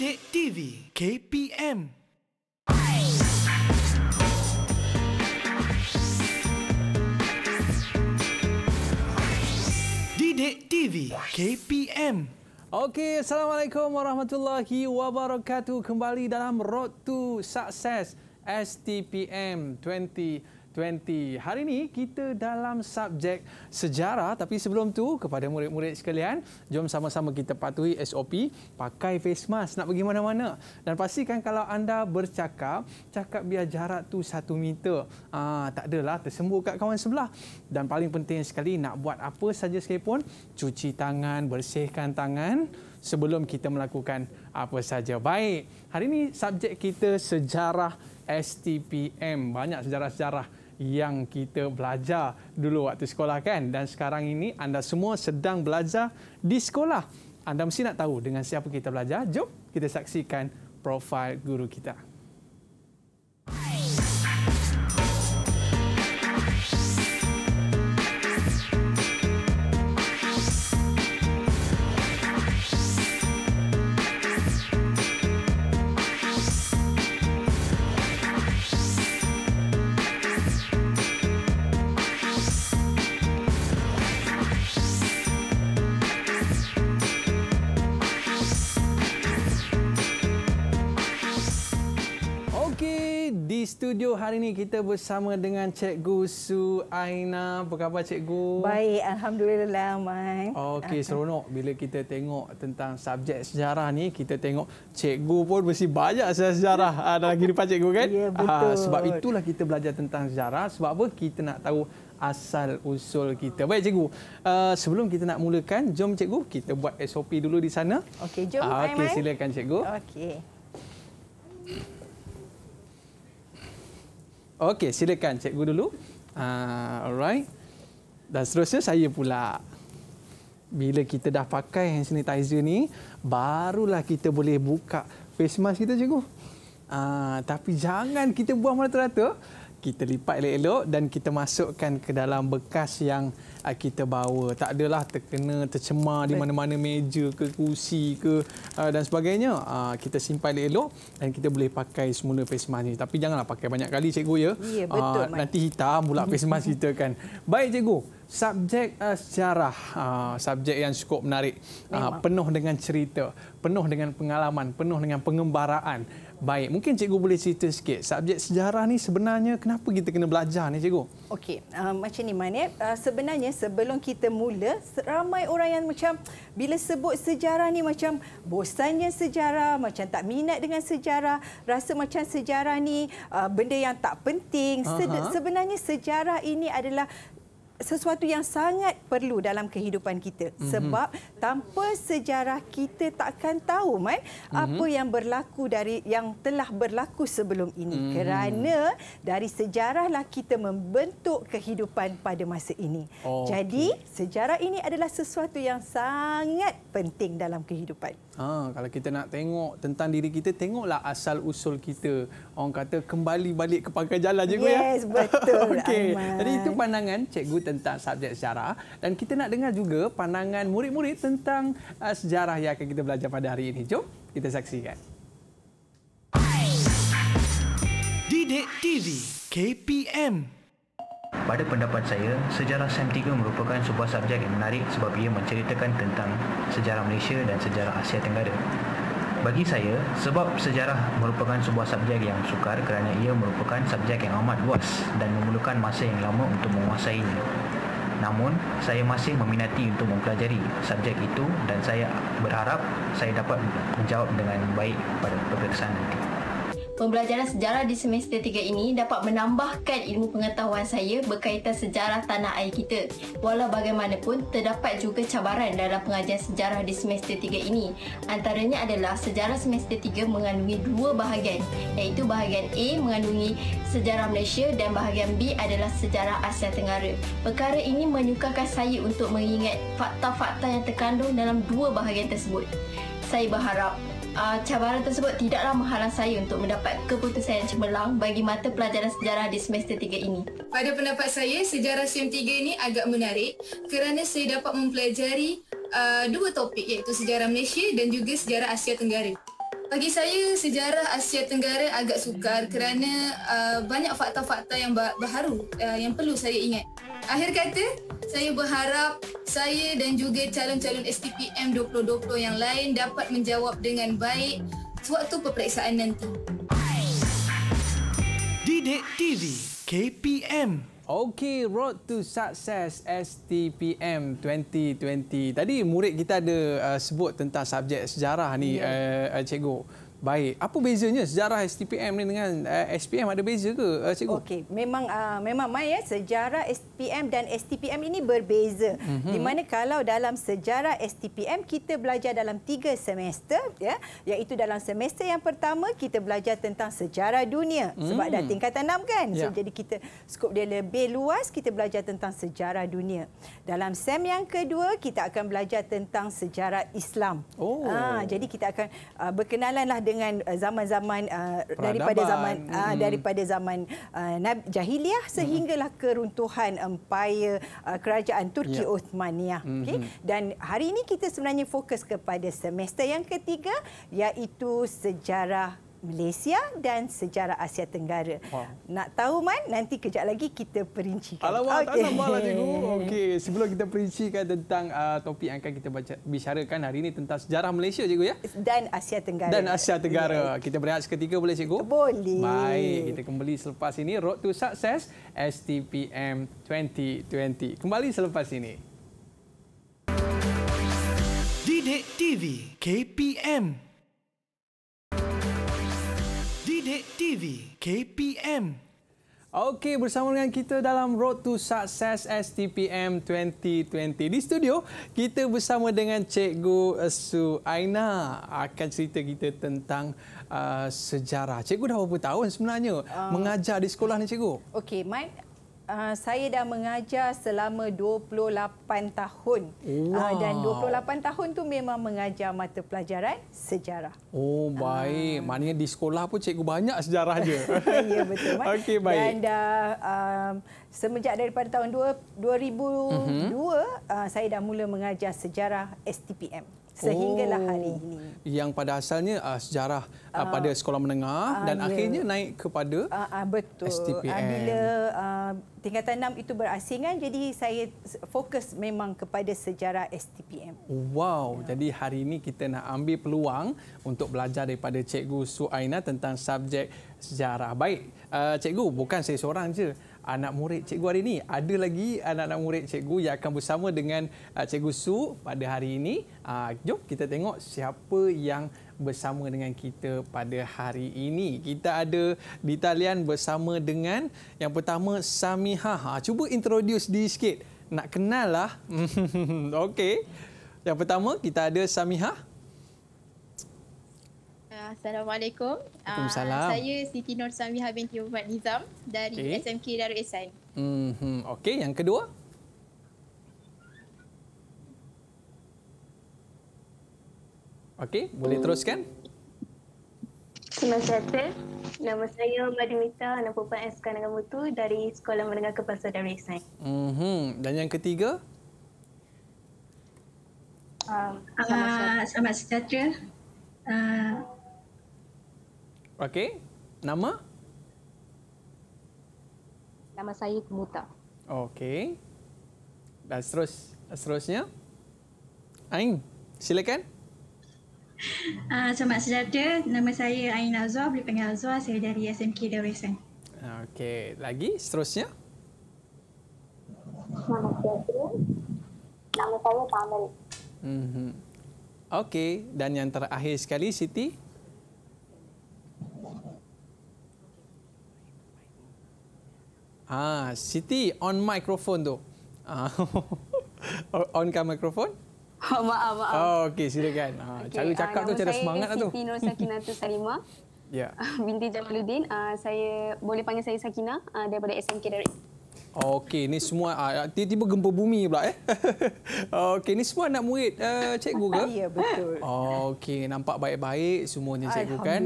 Bidik TV KPM Didik TV KPM Okey, Assalamualaikum Warahmatullahi Wabarakatuh Kembali dalam Road to Success STPM 2020. Hari ini kita dalam subjek sejarah tapi sebelum tu kepada murid-murid sekalian, jom sama-sama kita patuhi SOP, pakai face mask nak pergi mana-mana dan pastikan kalau anda bercakap, cakap biar jarak tu satu meter. Ah, tak adalah tersembur kat kawan sebelah. Dan paling penting sekali nak buat apa saja sekalipun, cuci tangan, bersihkan tangan sebelum kita melakukan apa saja. Baik, hari ini subjek kita sejarah STPM. Banyak sejarah-sejarah yang kita belajar dulu waktu sekolah kan dan sekarang ini anda semua sedang belajar di sekolah. Anda mesti nak tahu dengan siapa kita belajar. Jom kita saksikan profil guru kita. di studio hari ini kita bersama dengan Cikgu Su Aina. Apa khabar Cikgu? Baik, Alhamdulillah Mai. Okey, ah, seronok ah. bila kita tengok tentang subjek sejarah ni, kita tengok Cikgu pun mesti banyak sejarah ah, dalam kehidupan Cikgu kan? Ya, betul. Ha, sebab itulah kita belajar tentang sejarah. Sebab apa? Kita nak tahu asal usul kita. Baik cikgu. Uh, sebelum kita nak mulakan, jom cikgu kita buat SOP dulu di sana. Okey, jom. Uh, Okey, silakan cikgu. Okey. Okey, silakan cikgu dulu. Uh, alright. Dan seterusnya saya pula. Bila kita dah pakai hand sanitizer ni, barulah kita boleh buka face mask kita cikgu. Uh, tapi jangan kita buang merata-rata. Kita lipat elok-elok dan kita masukkan ke dalam bekas yang... Ah, kita bawa. Tak adalah terkena, tercemar di mana-mana meja ke kursi ke ah, dan sebagainya. Ah, kita simpan elok dan kita boleh pakai semula face mask ini Tapi janganlah pakai banyak kali cikgu ya. Ya, betul. Nanti hitam pula face mask kita kan. Baik cikgu. Subjek uh, sejarah, uh, subjek yang cukup menarik, uh, penuh dengan cerita, penuh dengan pengalaman, penuh dengan pengembaraan. Baik, mungkin cikgu boleh cerita sikit subjek sejarah ni sebenarnya kenapa kita kena belajar ni cikgu? Okey, uh, macam ni Manet, ya. uh, sebenarnya sebelum kita mula ramai orang yang macam bila sebut sejarah ni macam bosannya sejarah, macam tak minat dengan sejarah, rasa macam sejarah ni uh, benda yang tak penting. Se- sebenarnya sejarah ini adalah sesuatu yang sangat perlu dalam kehidupan kita mm-hmm. sebab tanpa sejarah kita takkan tahu mai mm-hmm. apa yang berlaku dari yang telah berlaku sebelum ini mm-hmm. kerana dari sejarahlah kita membentuk kehidupan pada masa ini oh, jadi okay. sejarah ini adalah sesuatu yang sangat penting dalam kehidupan ha kalau kita nak tengok tentang diri kita tengoklah asal usul kita orang kata kembali balik ke pangkal jalan cikgu yes, ya yes betul okey jadi itu pandangan cikgu tentang subjek sejarah dan kita nak dengar juga pandangan murid-murid tentang uh, sejarah yang akan kita belajar pada hari ini. Jom kita saksikan. Didik TV KPM pada pendapat saya, sejarah SEM3 merupakan sebuah subjek yang menarik sebab ia menceritakan tentang sejarah Malaysia dan sejarah Asia Tenggara. Bagi saya, sebab sejarah merupakan sebuah subjek yang sukar kerana ia merupakan subjek yang amat luas dan memerlukan masa yang lama untuk menguasainya. Namun, saya masih meminati untuk mempelajari subjek itu dan saya berharap saya dapat menjawab dengan baik pada peperiksaan nanti. Pembelajaran sejarah di semester tiga ini dapat menambahkan ilmu pengetahuan saya berkaitan sejarah tanah air kita. Walau bagaimanapun, terdapat juga cabaran dalam pengajian sejarah di semester tiga ini. Antaranya adalah sejarah semester tiga mengandungi dua bahagian, iaitu bahagian A mengandungi sejarah Malaysia dan bahagian B adalah sejarah Asia Tenggara. Perkara ini menyukarkan saya untuk mengingat fakta-fakta yang terkandung dalam dua bahagian tersebut. Saya berharap uh, cabaran tersebut tidaklah menghalang saya untuk mendapat keputusan yang cemerlang bagi mata pelajaran sejarah di semester tiga ini. Pada pendapat saya, sejarah SEM 3 ini agak menarik kerana saya dapat mempelajari uh, dua topik iaitu sejarah Malaysia dan juga sejarah Asia Tenggara. Bagi saya sejarah Asia Tenggara agak sukar kerana uh, banyak fakta-fakta yang baharu uh, yang perlu saya ingat. Akhir kata, saya berharap saya dan juga calon-calon STPM 2020 yang lain dapat menjawab dengan baik sewaktu peperiksaan nanti. Didik TV KPM Okay, Road to Success STPM 2020. Tadi murid kita ada uh, sebut tentang subjek sejarah ni yeah. Uh, uh, cikgu. Baik, apa bezanya sejarah STPM ni dengan uh, eh, SPM ada beza ke uh, cikgu? Okey, memang uh, memang mai ya sejarah SPM dan STPM ini berbeza. Mm -hmm. Di mana kalau dalam sejarah STPM kita belajar dalam tiga semester ya, iaitu dalam semester yang pertama kita belajar tentang sejarah dunia mm. sebab dah hmm. tingkatan 6 kan. So, ya. Jadi kita skop dia lebih luas, kita belajar tentang sejarah dunia. Dalam sem yang kedua kita akan belajar tentang sejarah Islam. Oh. Ha, jadi kita akan uh, berkenalanlah dengan uh, zaman-zaman uh, daripada zaman uh, hmm. daripada zaman uh, jahiliyah hmm. sehinggalah keruntuhan empire uh, kerajaan Turki ya. Uthmaniyah okey hmm, hmm. dan hari ini kita sebenarnya fokus kepada semester yang ketiga iaitu sejarah Malaysia dan sejarah Asia Tenggara. Wow. Nak tahu man? Nanti kejap lagi kita perincikan. Alamak, okay. tak sabarlah cikgu. Okey, sebelum kita perincikan tentang uh, topik yang akan kita baca, bicarakan hari ini tentang sejarah Malaysia cikgu ya. Dan Asia Tenggara. Dan Asia Tenggara. Yeah. Kita berehat seketika boleh cikgu? Boleh. Baik, kita kembali selepas ini Road to Success STPM 2020. Kembali selepas ini. Didik TV KPM Kulit TV KPM. Okey, bersama dengan kita dalam Road to Success STPM 2020. Di studio, kita bersama dengan Cikgu Su Aina akan cerita kita tentang uh, sejarah. Cikgu dah berapa tahun sebenarnya uh, mengajar di sekolah ni, Cikgu? Okey, Mai. Ah, saya dah mengajar selama 28 tahun. Uh, dan 28 tahun tu memang mengajar mata pelajaran sejarah. Oh, ah. baik. Uh. Maknanya di sekolah pun cikgu banyak sejarah je. ya, betul. Man. baik. Dan dah, um, semenjak daripada tahun 2002, uh-huh. Mhm. saya dah mula mengajar sejarah STPM. Sehingga lah oh. hari ini. Yang pada asalnya uh, sejarah uh, pada sekolah menengah uh, dan yeah. akhirnya naik kepada uh, uh, betul. STPM. Uh, bila uh, tingkatan enam itu berasingan, jadi saya fokus memang kepada sejarah STPM. Wow, yeah. jadi hari ini kita nak ambil peluang untuk belajar daripada Cikgu Suaina tentang subjek sejarah. Baik, uh, Cikgu, bukan saya seorang saja anak murid cikgu hari ini. Ada lagi anak-anak murid cikgu yang akan bersama dengan uh, cikgu Su pada hari ini. Uh, jom kita tengok siapa yang bersama dengan kita pada hari ini. Kita ada di talian bersama dengan yang pertama Samiha. Ha, cuba introduce diri sikit. Nak kenal lah. Okey. Yang pertama kita ada Samiha. Samiha. Assalamualaikum. Waalaikumsalam. Uh, saya Siti Nur Samiha binti Muhammad Nizam dari okay. SMK Darul Ihsan. Mm-hmm. Okey, yang kedua? Okey, boleh hmm. teruskan. Terima kasih. Nama saya Madi Mita, anak perempuan SK Nangamu dari Sekolah Menengah Kepasar Darul Ihsan. Mm-hmm. Dan yang ketiga? Um, selamat sejahtera. Uh, Okey. Nama? Nama saya Kemuta. Okey. Dan terus, seterusnya. Ain, silakan. Ah, uh, selamat sejahtera. Nama saya Ain Azwa, boleh panggil Azwa. Saya dari SMK Dawesan. Okey, lagi seterusnya. Nama saya Tamil. Mhm. Okey, dan yang terakhir sekali Siti. Ah, Siti on microphone tu. Ah, on kan microphone? Oh, maaf, maaf. Oh, okey, silakan. Ha, ah, okay. cara ah, cakap uh, tu cara semangat lah tu. Siti Nur Sakinatu Salima. ya. Yeah. Binti Jamaluddin. Uh, saya boleh panggil saya Sakinah. uh, daripada SMK Direct. Okey, ini semua ah, ah, tiba-tiba gempa bumi pula eh. Okey, ini semua anak murid uh, eh, cikgu ke? Ya, betul. Okey, nampak baik-baik semuanya cikgu kan?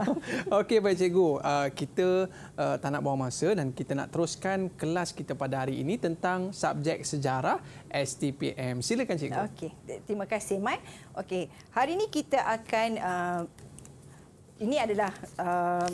Okey, baik cikgu. Uh, ah, kita uh, tak nak buang masa dan kita nak teruskan kelas kita pada hari ini tentang subjek sejarah STPM. Silakan cikgu. Okey, terima kasih Mai. Okey, hari ini kita akan uh, ini adalah uh,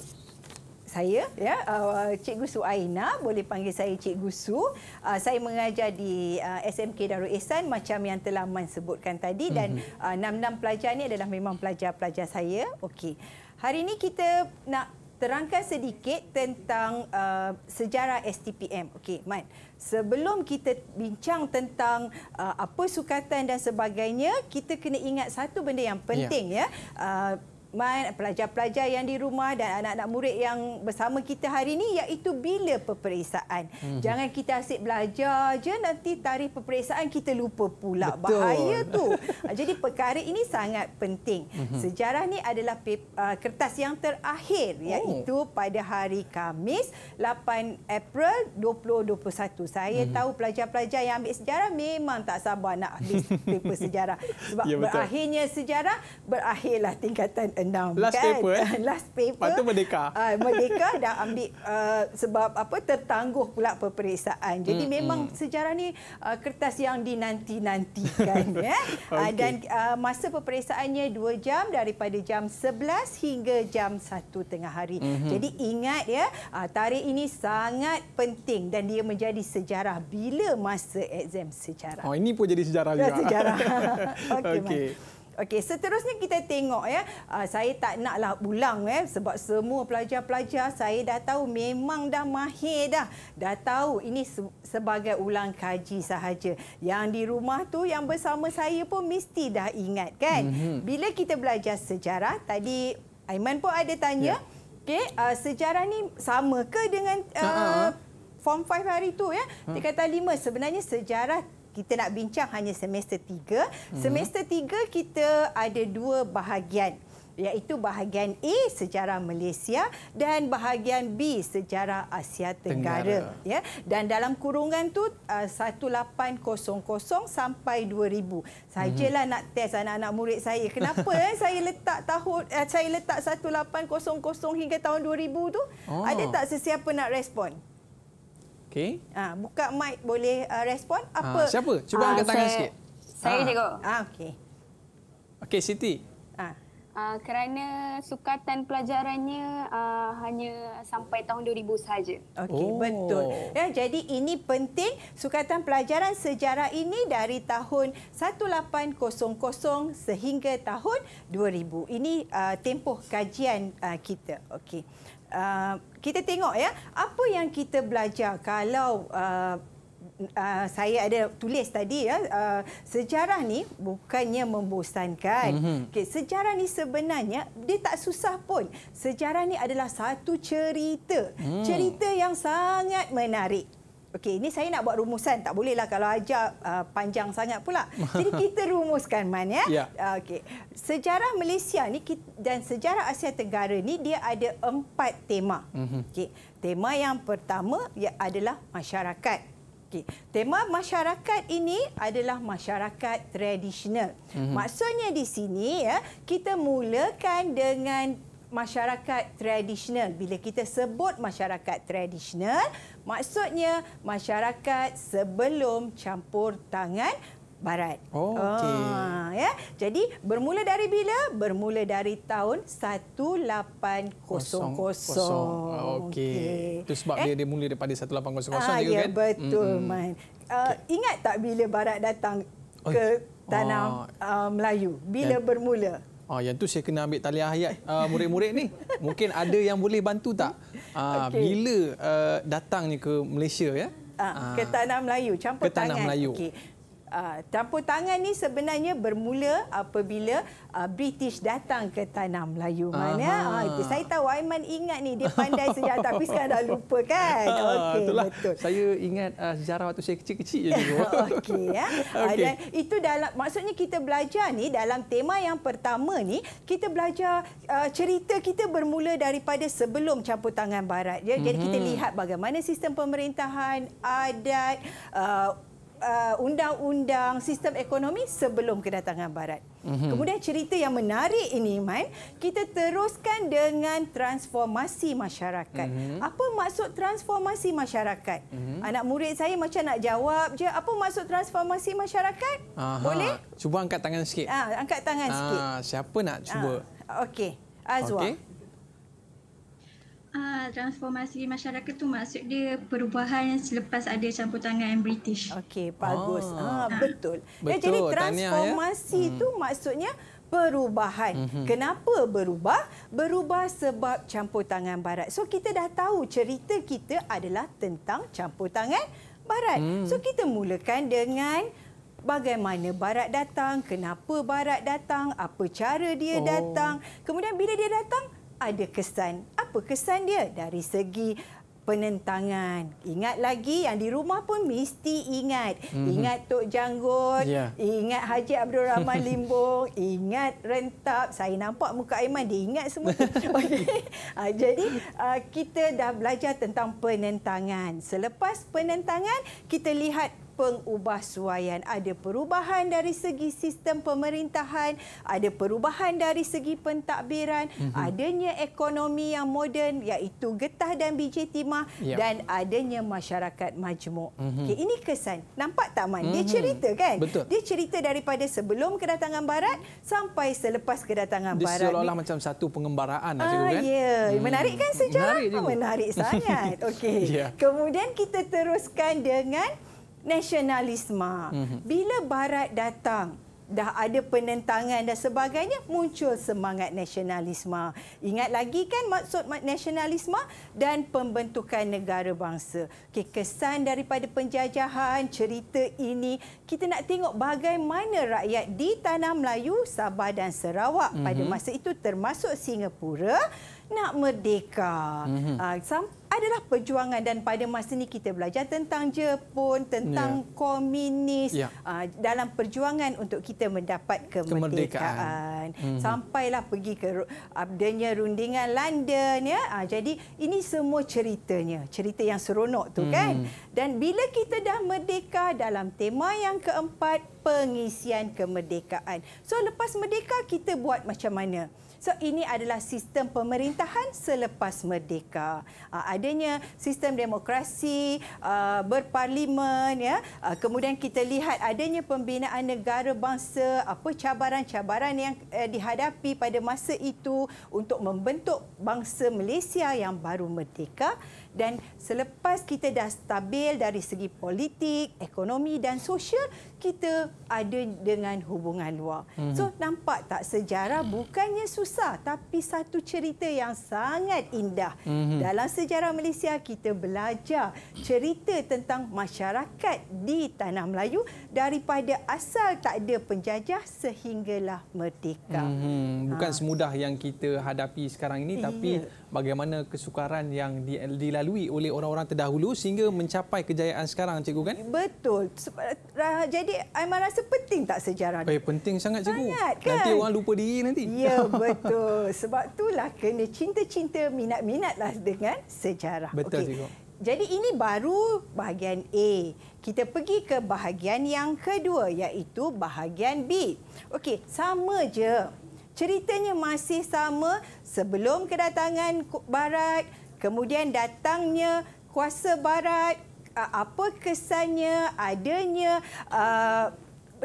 saya ya uh, Cikgu Suaina boleh panggil saya Cikgu Su. Uh, saya mengajar di uh, SMK Darul Ehsan macam yang telah man sebutkan tadi dan mhm. uh, enam-enam uh, pelajar ni adalah memang pelajar-pelajar saya. Okey. Hari ini kita nak terangkan sedikit tentang uh, sejarah STPM. Okey, Man. Sebelum kita bincang tentang uh, apa sukatan dan sebagainya, kita kena ingat satu benda yang penting ya. ya. Uh, Man, pelajar-pelajar yang di rumah dan anak-anak murid yang bersama kita hari ini iaitu bila peperiksaan. Hmm. Jangan kita asyik belajar je nanti tarikh peperiksaan kita lupa pula. Betul. Bahaya tu. Ah, jadi perkara ini sangat penting. Hmm. Sejarah ni adalah paper, uh, ah, kertas yang terakhir oh. iaitu oh. pada hari Kamis 8 April 2021. Saya hmm. tahu pelajar-pelajar yang ambil sejarah memang tak sabar nak habis paper sejarah. Sebab ya, berakhirnya sejarah berakhirlah tingkatan 1966. Last kan? paper. Eh? Last paper. Lepas tu Merdeka. Uh, Merdeka dah ambil uh, sebab apa tertangguh pula peperiksaan. Jadi hmm, memang hmm. sejarah ni uh, kertas yang dinanti-nantikan. ya? okay. uh, dan uh, masa peperiksaannya 2 jam daripada jam 11 hingga jam 1 tengah hari. Hmm. Jadi ingat ya, uh, ah, tarikh ini sangat penting dan dia menjadi sejarah bila masa exam sejarah. Oh, ini pun jadi sejarah juga. Sejarah. Okey. Okay. Okey, seterusnya kita tengok ya. Ah, saya tak naklah ulang ya sebab semua pelajar-pelajar saya dah tahu memang dah mahir dah. Dah tahu ini sebagai ulang kaji sahaja. Yang di rumah tu yang bersama saya pun mesti dah ingat kan. Mhm. Bila kita belajar sejarah, tadi Aiman pun ada tanya, ya. okey, ah, sejarah ni sama ke dengan uh, form 5 hari tu ya? Dikata ha. 5 sebenarnya sejarah kita nak bincang hanya semester 3. Hmm. Semester tiga kita ada dua bahagian iaitu bahagian A sejarah Malaysia dan bahagian B sejarah Asia Tenggara, Tenggara. ya dan dalam kurungan tu uh, 1800 sampai 2000 sajalah hmm. nak test anak-anak murid saya kenapa eh, saya letak tahun uh, saya letak 1800 hingga tahun 2000 tu oh. ada tak sesiapa nak respon Okey. Ah buka mic boleh uh, respon ah, apa? Ah, siapa? Cuba ah, angkat tangan sikit. Saya ah. cikgu. Ah okey. Okey Siti. Ah. ah kerana sukatan pelajarannya ah, hanya sampai tahun 2000 saja. Okey, oh. betul. Ya, jadi ini penting sukatan pelajaran sejarah ini dari tahun 1800 sehingga tahun 2000. Ini ah, tempoh kajian ah, kita. Okey uh, kita tengok ya apa yang kita belajar kalau uh, Uh, saya ada tulis tadi ya uh, sejarah ni bukannya membosankan mm-hmm. okay, sejarah ni sebenarnya dia tak susah pun sejarah ni adalah satu cerita mm. cerita yang sangat menarik Okey, ini saya nak buat rumusan. Tak bolehlah kalau ajar uh, panjang sangat pula. Jadi kita rumuskan Man ya. ya. Uh, okey. Sejarah Malaysia ni dan sejarah Asia Tenggara ni dia ada empat tema. Mhm. Okey. Tema yang pertama ia adalah masyarakat. Okey. Tema masyarakat ini adalah masyarakat tradisional. Mhm. Maksudnya di sini ya, kita mulakan dengan masyarakat tradisional. Bila kita sebut masyarakat tradisional, maksudnya masyarakat sebelum campur tangan barat. Oh, okey. Ha, ya. Jadi bermula dari bila? Bermula dari tahun 1800. Ah, oh, okey. Itu okay. sebab eh? dia dia mula daripada 1800 Ah dia ya, kan? betul mm-hmm. man. Uh, ah, okay. ingat tak bila barat datang ke Oi. tanah uh, Melayu? Bila Dan. bermula? Ah, yang tu saya kena ambil tali hayat uh, murid-murid ni. Mungkin ada yang boleh bantu tak? Ah, okay. Bila uh, datangnya ke Malaysia ya? Ah, ah. Ke Melayu, campur ke tangan. Melayu. Okay. Ah, campur tangan ni sebenarnya bermula apabila ah, British datang ke tanah Melayu mana. Ha, Saya tahu Aiman ingat ni dia pandai sejarah tapi sekarang dah lupa kan. Okey betul. Saya ingat uh, sejarah waktu saya kecil-kecil je dulu. Okey ya. Okay. Dan itu dalam maksudnya kita belajar ni dalam tema yang pertama ni kita belajar uh, cerita kita bermula daripada sebelum campur tangan barat ya. Jadi mm-hmm. kita mhm. lihat bagaimana sistem pemerintahan, adat uh, uh, undang-undang sistem ekonomi sebelum kedatangan barat. Mm-hmm. Kemudian cerita yang menarik ini Iman, kita teruskan dengan transformasi masyarakat. Mm-hmm. Apa maksud transformasi masyarakat? Mm-hmm. Anak murid saya macam nak jawab je, apa maksud transformasi masyarakat? Aha. Boleh? Cuba angkat tangan sikit. Ah, ha, angkat tangan ha, sikit. Ah, siapa nak cuba? Ha. Okey. Azwa. Okay. Ah, transformasi masyarakat tu maksud dia perubahan selepas ada campur tangan British. Okey, bagus. Ah, ah, ah. betul. Eh, betul. jadi ya? transformasi Tanya, hmm. ya? tu maksudnya perubahan. Mm -hmm. Kenapa berubah? Berubah sebab campur tangan barat. So kita dah tahu cerita kita adalah tentang campur tangan barat. Mm. So kita mulakan dengan bagaimana barat datang, kenapa barat datang, apa cara dia oh. datang. Kemudian bila dia datang ada kesan. Apa kesan dia dari segi penentangan. Ingat lagi yang di rumah pun mesti ingat. Mm-hmm. Ingat Tok Janggut, yeah. ingat Haji Abdul Rahman Limbong, ingat Rentap. Saya nampak muka Aiman dia ingat semua. Okey. Ha, jadi ha, kita dah belajar tentang penentangan. Selepas penentangan, kita lihat pengubahsuaian. Ada perubahan dari segi sistem pemerintahan, ada perubahan dari segi pentadbiran, mm-hmm. adanya ekonomi yang moden iaitu getah dan biji timah yeah. dan adanya masyarakat majmuk. Mm-hmm. Okay, ini kesan. Nampak tak Man? Mm-hmm. Dia mhm. cerita kan? Betul. Dia cerita daripada sebelum kedatangan Barat sampai selepas kedatangan Dia Barat. Dia seolah-olah macam satu pengembaraan. Lah, ah, kan? Ya. Yeah. Hmm. Menarik kan sejarah? Menarik, Menarik sangat. Okey. yeah. Kemudian kita teruskan dengan nasionalisme. Mhm. Bila barat datang dah ada penentangan dan sebagainya muncul semangat nasionalisme. Ingat lagi kan maksud nasionalisme dan pembentukan negara bangsa. Okey kesan daripada penjajahan cerita ini kita nak tengok bagaimana rakyat di tanah Melayu Sabah dan Sarawak mm-hmm. pada mhm. masa itu termasuk Singapura nak merdeka. Mm-hmm adalah perjuangan dan pada masa ini kita belajar tentang Jepun, tentang yeah. komunis yeah. Ya. Uh, dalam perjuangan untuk kita mendapat kemerdekaan. kemerdekaan. Mm -hmm. Sampailah pergi ke adanya rundingan London ya. Uh, jadi ini semua ceritanya, cerita yang seronok tu mm -hmm. kan. Dan bila kita dah merdeka dalam tema yang keempat pengisian kemerdekaan. So lepas merdeka kita buat macam mana? So ini adalah sistem pemerintahan selepas merdeka. Ah, adanya sistem demokrasi, ah, berparlimen, ya. Ah, kemudian kita lihat adanya pembinaan negara bangsa, apa cabaran-cabaran yang eh, dihadapi pada masa itu untuk membentuk bangsa Malaysia yang baru merdeka dan selepas kita dah stabil dari segi politik, ekonomi dan sosial, kita ada dengan hubungan luar. Hmm. So mhm. nampak tak sejarah bukannya susah tapi satu cerita yang sangat indah. Hmm. Dalam sejarah Malaysia kita belajar cerita tentang masyarakat di tanah Melayu daripada asal tak ada penjajah sehinggalah merdeka. Hmm. Bukan ha. semudah yang kita hadapi sekarang ini tapi bagaimana kesukaran yang dilalui oleh orang-orang terdahulu sehingga mencapai kejayaan sekarang cikgu kan betul jadi aiman rasa penting tak sejarah ni eh, penting sangat cikgu sangat, kan? nanti orang lupa diri nanti ya betul sebab itulah kena cinta-cinta minat-minatlah dengan sejarah betul okay. cikgu jadi ini baru bahagian A. Kita pergi ke bahagian yang kedua iaitu bahagian B. Okey, sama je ceritanya masih sama sebelum kedatangan barat kemudian datangnya kuasa barat apa kesannya adanya uh,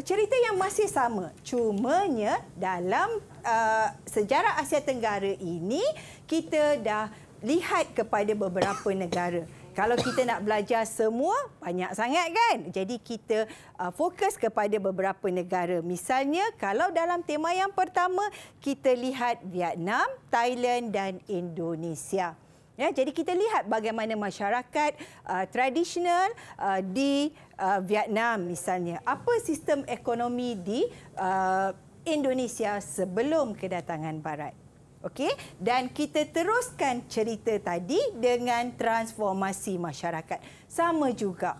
cerita yang masih sama cumanya dalam uh, sejarah Asia Tenggara ini kita dah lihat kepada beberapa negara kalau kita nak belajar semua banyak sangat kan jadi kita uh, fokus kepada beberapa negara misalnya kalau dalam tema yang pertama kita lihat Vietnam, Thailand dan Indonesia ya jadi kita lihat bagaimana masyarakat uh, tradisional uh, di uh, Vietnam misalnya apa sistem ekonomi di uh, Indonesia sebelum kedatangan barat Okey, dan kita teruskan cerita tadi dengan transformasi masyarakat. Sama juga.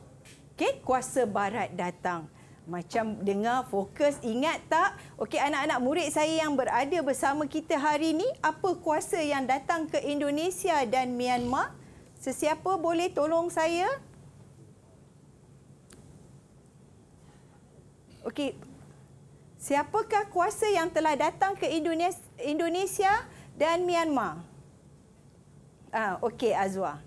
Okey, kuasa barat datang. Macam dengar fokus ingat tak? Okey, anak-anak murid saya yang berada bersama kita hari ini, apa kuasa yang datang ke Indonesia dan Myanmar? Sesiapa boleh tolong saya? Okey. Siapakah kuasa yang telah datang ke Indonesia Indonesia dan Myanmar. Ah, uh, okey Azwa.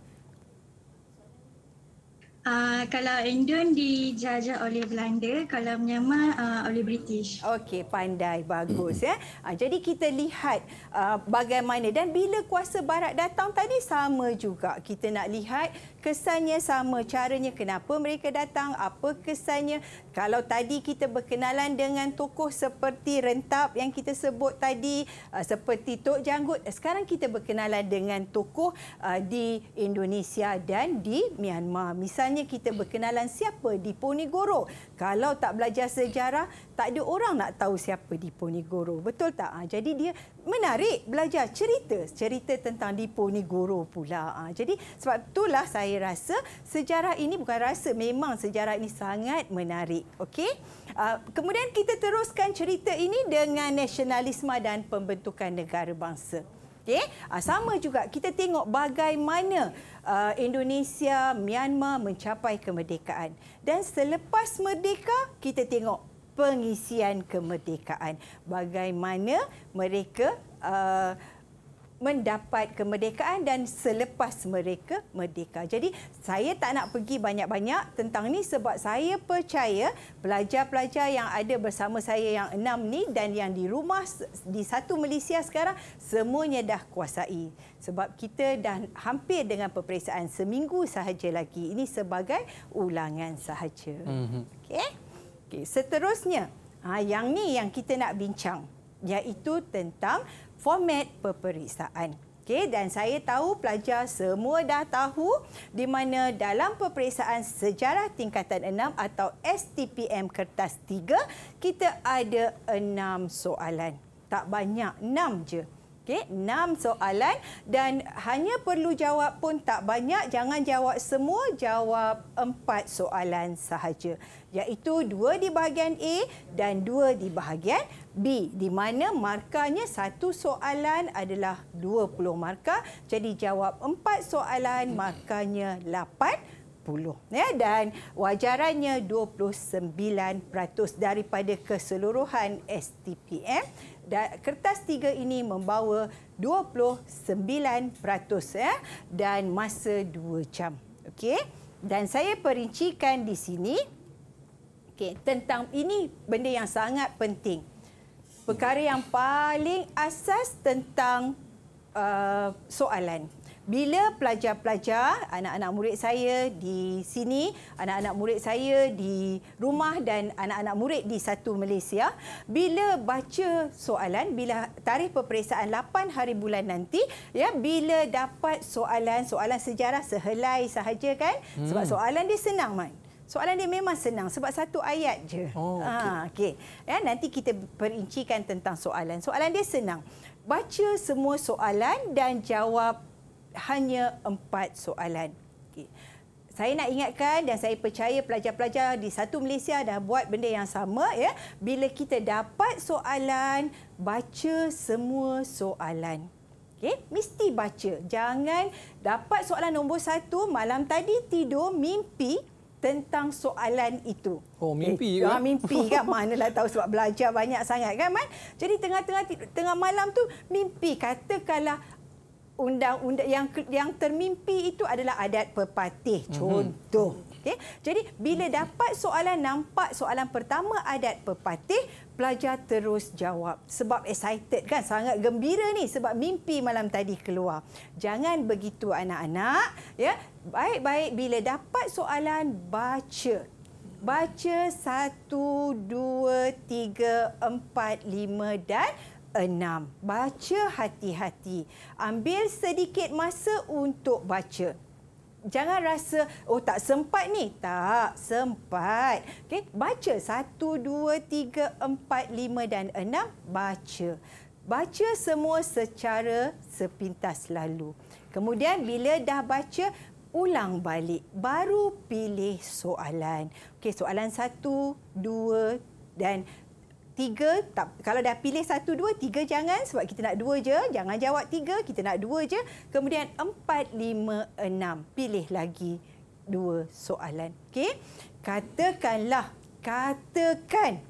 Uh, kalau Indon dijajah oleh Belanda, kalau Myanmar uh, oleh British. Okey, pandai, bagus. ya. Uh, jadi kita lihat uh, bagaimana. Dan bila kuasa Barat datang tadi, sama juga. Kita nak lihat kesannya sama, caranya kenapa mereka datang, apa kesannya. Kalau tadi kita berkenalan dengan tokoh seperti Rentap yang kita sebut tadi, uh, seperti Tok Janggut, uh, sekarang kita berkenalan dengan tokoh uh, di Indonesia dan di Myanmar. Misalnya kita berkenalan siapa di Ponegoro. Kalau tak belajar sejarah, tak ada orang nak tahu siapa di Ponegoro. Betul tak? Ah, jadi dia menarik belajar cerita cerita tentang Diponegoro pula. Ha, jadi sebab itulah saya rasa sejarah ini bukan rasa memang sejarah ini sangat menarik. Okey. Uh, kemudian kita teruskan cerita ini dengan nasionalisme dan pembentukan negara bangsa. Okay, Uh, ah, sama juga kita tengok bagaimana uh, Indonesia, Myanmar mencapai kemerdekaan. Dan selepas merdeka kita tengok pengisian kemerdekaan. Bagaimana mereka uh, mendapat kemerdekaan dan selepas mereka merdeka. Jadi saya tak nak pergi banyak-banyak tentang ni sebab saya percaya pelajar-pelajar yang ada bersama saya yang enam ni dan yang di rumah di satu Malaysia sekarang semuanya dah kuasai. Sebab kita dah hampir dengan peperiksaan seminggu sahaja lagi. Ini sebagai ulangan sahaja. Mm -hmm. Okey. Okey, seterusnya, ha, yang ni yang kita nak bincang iaitu tentang format peperiksaan. Okey, dan saya tahu pelajar semua dah tahu di mana dalam peperiksaan sejarah tingkatan 6 atau STPM kertas 3, kita ada 6 soalan. Tak banyak, 6 je. Okey, enam soalan dan hanya perlu jawab pun tak banyak. Jangan jawab semua, jawab empat soalan sahaja. Iaitu dua di bahagian A dan dua di bahagian B. Di mana markahnya satu soalan adalah dua puluh markah. Jadi jawab empat soalan, markahnya puluh. ya dan wajarannya dua puluh sembilan peratus daripada keseluruhan STPM kertas tiga ini membawa 29% ya dan masa 2 jam. Okey. Dan saya perincikan di sini okey tentang ini benda yang sangat penting. Perkara yang paling asas tentang uh, soalan bila pelajar-pelajar, anak-anak murid saya di sini, anak-anak murid saya di rumah dan anak-anak murid di satu Malaysia, bila baca soalan, bila tarikh peperiksaan 8 hari bulan nanti, ya bila dapat soalan-soalan sejarah sehelai sahaja kan? Hmm. Sebab soalan dia senang, Man. Soalan dia memang senang sebab satu ayat je. Oh, ah, okey. Ha, okay. Ya, nanti kita perincikan tentang soalan. Soalan dia senang. Baca semua soalan dan jawab hanya empat soalan. Okay. Saya nak ingatkan dan saya percaya pelajar-pelajar di satu Malaysia dah buat benda yang sama. ya. Bila kita dapat soalan, baca semua soalan. Okay? Mesti baca. Jangan dapat soalan nombor satu, malam tadi tidur mimpi tentang soalan itu. Oh, eh, mimpi eh, kan? Mimpi kan? Manalah tahu sebab belajar banyak sangat kan, Man? Jadi tengah-tengah tengah malam tu mimpi. Katakanlah undang-undang yang yang termimpi itu adalah adat pepatih mhm. contoh okey jadi bila dapat soalan nampak soalan pertama adat pepatih pelajar terus jawab sebab excited kan sangat gembira ni sebab mimpi malam tadi keluar jangan begitu anak-anak ya baik-baik bila dapat soalan baca baca satu dua tiga empat lima dan enam. Baca hati-hati. Ambil sedikit masa untuk baca. Jangan rasa, oh tak sempat ni. Tak sempat. Okay? Baca satu, dua, tiga, empat, lima dan enam. Baca. Baca semua secara sepintas lalu. Kemudian bila dah baca, ulang balik. Baru pilih soalan. Okay, soalan satu, dua dan tiga tak, kalau dah pilih satu dua tiga jangan sebab kita nak dua je jangan jawab tiga kita nak dua je kemudian empat lima enam pilih lagi dua soalan okay katakanlah katakan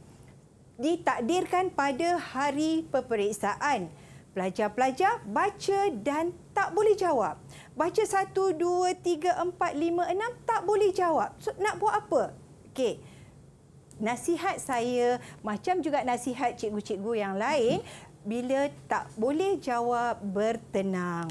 ditakdirkan pada hari peperiksaan pelajar-pelajar baca dan tak boleh jawab baca satu dua tiga empat lima enam tak boleh jawab so, nak buat apa okay nasihat saya macam juga nasihat cikgu-cikgu yang lain bila tak boleh jawab bertenang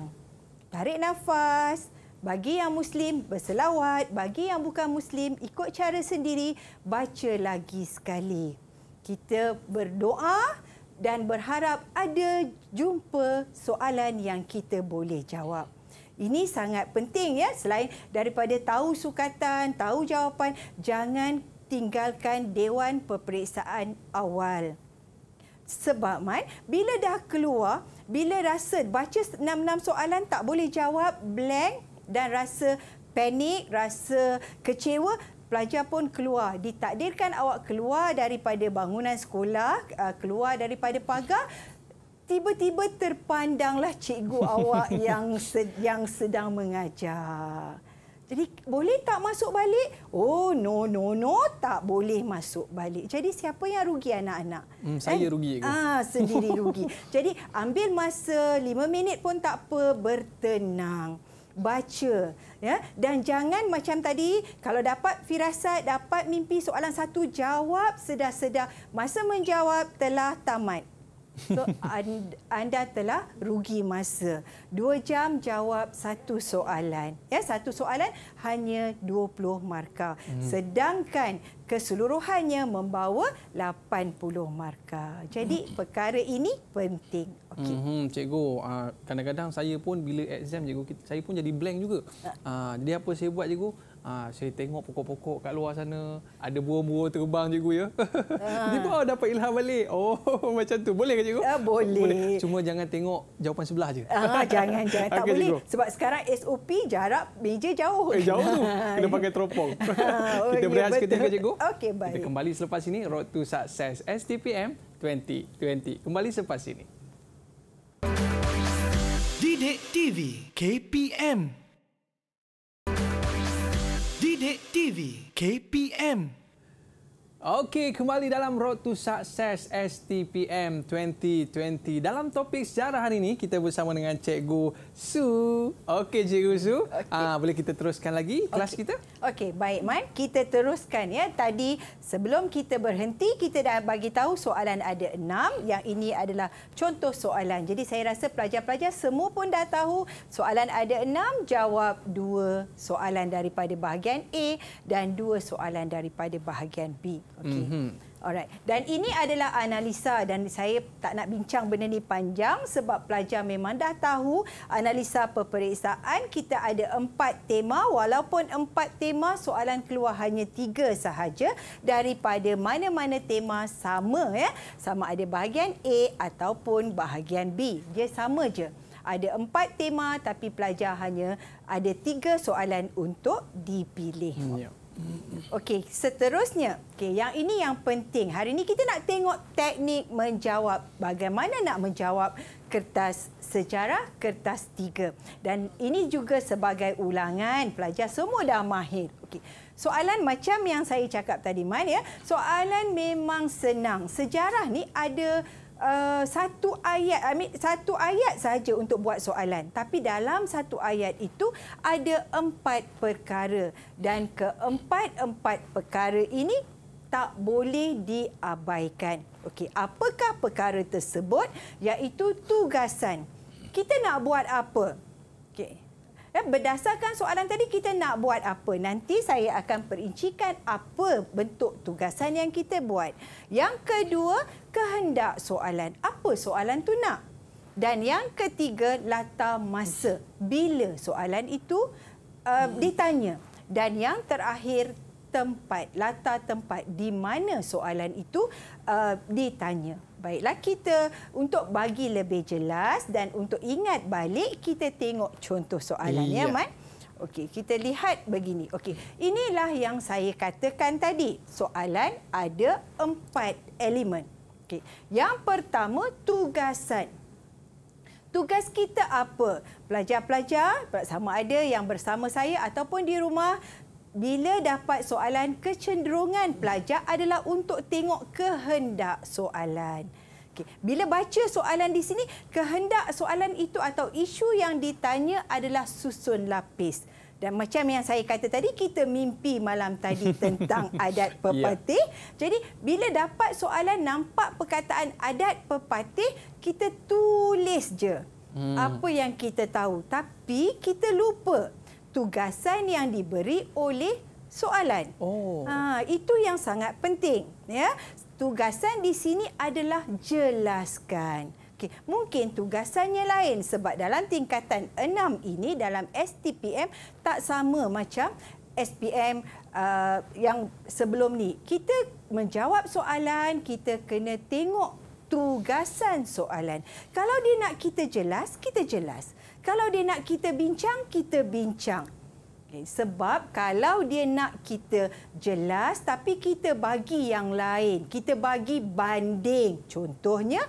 tarik nafas bagi yang muslim berselawat bagi yang bukan muslim ikut cara sendiri baca lagi sekali kita berdoa dan berharap ada jumpa soalan yang kita boleh jawab ini sangat penting ya selain daripada tahu sukatan tahu jawapan jangan tinggalkan dewan peperiksaan awal. Sebab Man, bila dah keluar, bila rasa baca 6-6 soalan tak boleh jawab, blank dan rasa panik, rasa kecewa, pelajar pun keluar. Ditakdirkan awak keluar daripada bangunan sekolah, keluar daripada pagar, tiba-tiba terpandanglah cikgu awak yang sedang mengajar. Jadi boleh tak masuk balik? Oh no no no tak boleh masuk balik. Jadi siapa yang rugi anak-anak? Hmm, saya eh? rugi. Ah sendiri rugi. Jadi ambil masa lima minit pun tak apa bertenang baca ya dan jangan macam tadi kalau dapat firasat dapat mimpi soalan satu jawab sedar-sedar masa menjawab telah tamat So anda, telah rugi masa. Dua jam jawab satu soalan. Ya, satu soalan hanya 20 markah. Hmm. Sedangkan keseluruhannya membawa 80 markah. Jadi hmm. perkara ini penting. Okay. Hmm, cikgu, ah, kadang-kadang saya pun bila exam cikgu, saya pun jadi blank juga. Ha. Jadi apa saya buat cikgu? Ha, saya tengok pokok-pokok kat luar sana. Ada buah-buah terbang, cikgu. Ya? Ha. Tiba oh, dapat ilham balik. Oh, macam tu. Boleh ke, cikgu? Ya, boleh. boleh. Cuma jangan tengok jawapan sebelah saja. Ah, ha, jangan, jangan. Tak okay, boleh. Cikgu. Sebab sekarang SOP jarak meja jauh. Eh, jauh tu. Kena pakai teropong. Ha, oh, Kita berehat ya, seketika, cikgu. Okey, baik. Kita kembali selepas ini. Road to Success STPM 2020. Kembali selepas ini. Didik TV KPM Sidik TV KPM Okey, kembali dalam Road to Success STPM 2020. Dalam topik sejarah hari ini, kita bersama dengan Cikgu Su. Okey, Cikgu Su. Okay. Uh, ah, boleh kita teruskan lagi kelas kita? Okey, baik Man. Kita teruskan. ya. Tadi sebelum kita berhenti, kita dah bagi tahu soalan ada enam. Yang ini adalah contoh soalan. Jadi saya rasa pelajar-pelajar semua pun dah tahu soalan ada enam. Jawab dua soalan daripada bahagian A dan dua soalan daripada bahagian B. Okay. Mm -hmm. Alright. Dan ini adalah analisa dan saya tak nak bincang benda ni panjang sebab pelajar memang dah tahu analisa peperiksaan kita ada empat tema walaupun empat tema soalan keluar hanya tiga sahaja daripada mana-mana tema sama ya sama ada bahagian A ataupun bahagian B dia sama je ada empat tema tapi pelajar hanya ada tiga soalan untuk dipilih. Hmm, yeah. Okey, seterusnya. Okey, yang ini yang penting. Hari ini kita nak tengok teknik menjawab. Bagaimana nak menjawab kertas sejarah, kertas tiga. Dan ini juga sebagai ulangan. Pelajar semua dah mahir. Okey. Soalan macam yang saya cakap tadi, Man. Ya. Soalan memang senang. Sejarah ni ada uh, satu ayat, I mean, satu ayat saja untuk buat soalan. Tapi dalam satu ayat itu ada empat perkara dan keempat-empat perkara ini tak boleh diabaikan. Okey, apakah perkara tersebut? Iaitu tugasan. Kita nak buat apa? Eh, berdasarkan soalan tadi, kita nak buat apa? Nanti saya akan perincikan apa bentuk tugasan yang kita buat. Yang kedua, kehendak soalan. Apa soalan tu nak? Dan yang ketiga, latar masa. Bila soalan itu uh, ditanya. Dan yang terakhir, tempat. Latar tempat di mana soalan itu uh, ditanya baiklah kita untuk bagi lebih jelas dan untuk ingat balik kita tengok contoh soalan ya, ya Man. Okey, kita lihat begini. Okey, inilah yang saya katakan tadi. Soalan ada empat elemen. Okey, yang pertama tugasan. Tugas kita apa? Pelajar-pelajar sama ada yang bersama saya ataupun di rumah, bila dapat soalan kecenderungan pelajar adalah untuk tengok kehendak soalan. Okay. Bila baca soalan di sini, kehendak soalan itu atau isu yang ditanya adalah susun lapis. Dan macam yang saya kata tadi, kita mimpi malam tadi tentang adat ya. pepatih. Yeah. Jadi, bila dapat soalan nampak perkataan adat pepatih, kita tulis je hmm. apa yang kita tahu. Tapi, kita lupa tugasan yang diberi oleh soalan. Oh. Ha, itu yang sangat penting. Ya. Tugasan di sini adalah jelaskan. Okay. Mungkin tugasannya lain sebab dalam tingkatan enam ini dalam STPM tak sama macam SPM uh, yang sebelum ni. Kita menjawab soalan, kita kena tengok tugasan soalan. Kalau dia nak kita jelas, kita jelas. Kalau dia nak kita bincang, kita bincang. Okay. Sebab kalau dia nak kita jelas, tapi kita bagi yang lain. Kita bagi banding. Contohnya,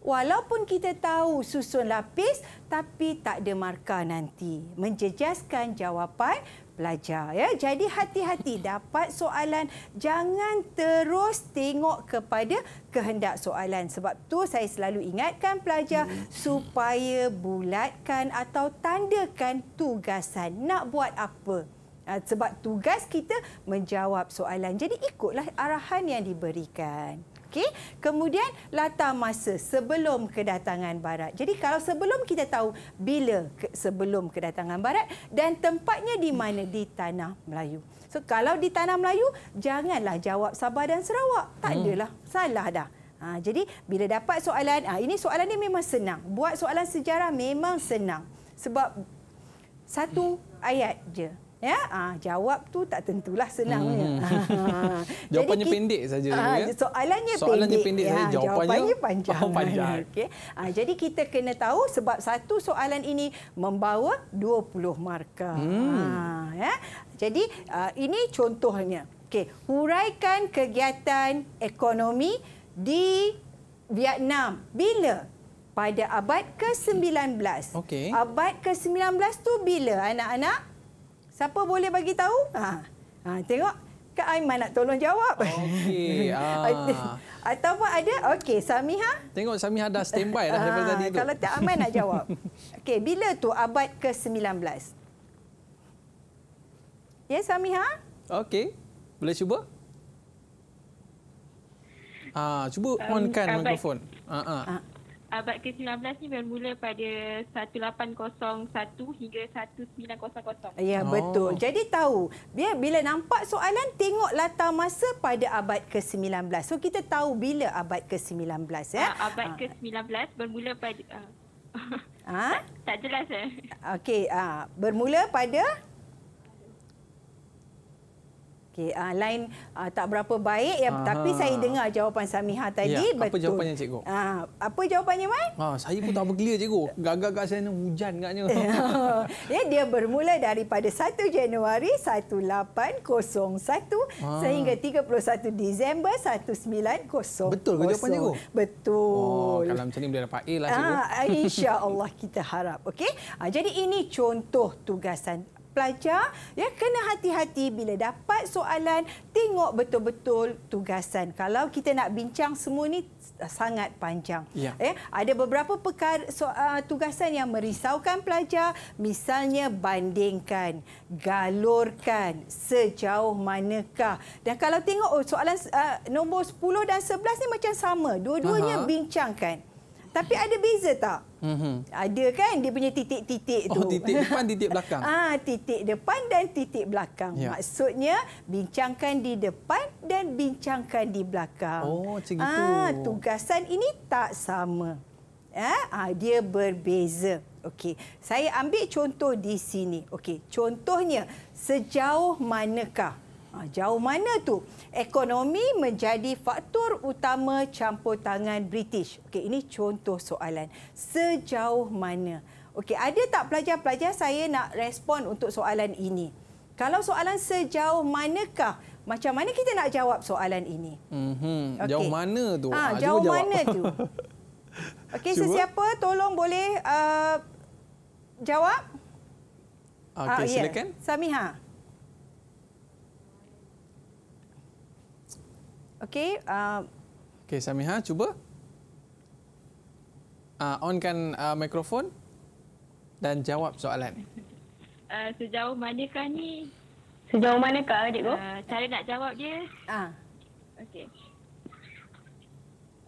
walaupun kita tahu susun lapis, tapi tak ada markah nanti. Menjejaskan jawapan belajar ya. Jadi hati-hati dapat soalan jangan terus tengok kepada kehendak soalan. Sebab tu saya selalu ingatkan pelajar hmm. supaya bulatkan atau tandakan tugasan nak buat apa. Ha, sebab tugas kita menjawab soalan. Jadi ikutlah arahan yang diberikan. Okey. Kemudian latar masa sebelum kedatangan barat. Jadi kalau sebelum kita tahu bila ke, sebelum kedatangan barat dan tempatnya di mana di tanah Melayu. So kalau di tanah Melayu janganlah jawab Sabah dan Sarawak. Tak hmm. adalah. Salah dah. Ha, jadi bila dapat soalan, ha, ini soalan ni memang senang. Buat soalan sejarah memang senang. Sebab satu ayat je. Ya, ah, jawab tu tak tentulah senangnya. Hmm. Ah. jawapannya jadi, pendek saja. Ah, ya? Soalannya, soalannya pendek. pendek ya, jawapannya, jawapannya panjang. panjang. Okay. Ah, jadi kita kena tahu sebab satu soalan ini membawa 20 markah. Hmm. Ah, ya? Jadi ah, ini contohnya. Okay. Huraikan kegiatan ekonomi di Vietnam. Bila? Pada abad ke-19. Okay. Abad ke-19 tu bila anak-anak? Siapa boleh bagi tahu? Ha. ha tengok Kak Aiman nak tolong jawab. Okey. Ah. Ataupun ada? Okey, Samiha. Tengok Samiha dah standby dah daripada tadi tu. Ah, kalau tak Aiman nak jawab. Okey, bila tu abad ke-19? Ya, yes, Samiha? Okey. Boleh cuba? Ah, cuba onkan um, kan mikrofon. Ha ah. Uh abad ke-19 ni bermula pada 1801 hingga 1900. Ya, oh. betul. Oh. Jadi tahu, dia bila nampak soalan, tengok latar masa pada abad ke-19. So, kita tahu bila abad ke-19. Ya? Ah, abad ah. ke-19 bermula pada... Uh, ha? tak, tak jelas. Eh? Okey, uh, bermula pada... Okey, uh, line uh, tak berapa baik ya, Aha. tapi saya dengar jawapan Samiha ya, tadi ya, apa betul. Apa jawapannya cikgu? Uh, apa jawapannya Mai? Ha, saya pun tak berkelia cikgu. Gagal kat sana hujan katnya. ya, dia bermula daripada 1 Januari 1801 Aha. sehingga 31 Disember 1900. Betul ke jawapan cikgu? Betul. Oh, kalau macam ni boleh dapat A lah cikgu. Ha, insya-Allah kita harap. Okey. Uh, jadi ini contoh tugasan pelajar ya kena hati-hati bila dapat soalan tengok betul-betul tugasan kalau kita nak bincang semua ni sangat panjang ya, ya ada beberapa perkara so, uh, tugasan yang merisaukan pelajar misalnya bandingkan galurkan sejauh manakah dan kalau tengok oh soalan uh, nombor 10 dan 11 ni macam sama dua-duanya bincangkan tapi ada beza tak Mm-hmm. Ada kan dia punya titik-titik oh, Titik depan, titik belakang. Ah, titik depan dan titik belakang. Yeah. Maksudnya bincangkan di depan dan bincangkan di belakang. Oh, macam itu. Ah, tugasan ini tak sama. Eh, ah, dia berbeza. Okey, saya ambil contoh di sini. Okey, contohnya sejauh manakah? Ha, jauh mana tu? Ekonomi menjadi faktor utama campur tangan British. Okey, ini contoh soalan. Sejauh mana? Okey, ada tak pelajar-pelajar saya nak respon untuk soalan ini? Kalau soalan sejauh manakah? Macam mana kita nak jawab soalan ini? Mm-hmm. Okay. Jauh mana tu? Ha, ah, jauh jawab. mana tu? Okey, sesiapa tolong boleh uh, jawab? Okey, ha, silakan. Ya. Samiha. Samiha. Okey. Uh... Okey, Samiha, cuba. Uh, onkan uh, mikrofon dan jawab soalan. Uh, sejauh manakah ni? Sejauh manakah, adik tu? Uh, cara nak jawab dia. Uh. Ah. Okey.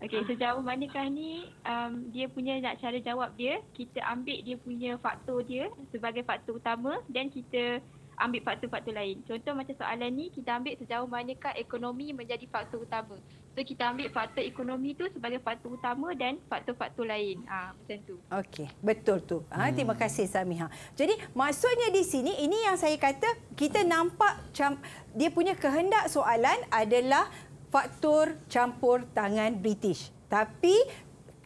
Okey, uh. sejauh manakah ni um, dia punya nak cara jawab dia, kita ambil dia punya faktor dia sebagai faktor utama dan kita ambil faktor-faktor lain. Contoh macam soalan ni kita ambil sejauh manakah ekonomi menjadi faktor utama. So kita ambil faktor ekonomi tu sebagai faktor utama dan faktor-faktor lain. Ha, macam tu. Okey, betul tu. Ha, hmm. terima kasih Samiha. Jadi maksudnya di sini ini yang saya kata kita nampak cam, dia punya kehendak soalan adalah faktor campur tangan British. Tapi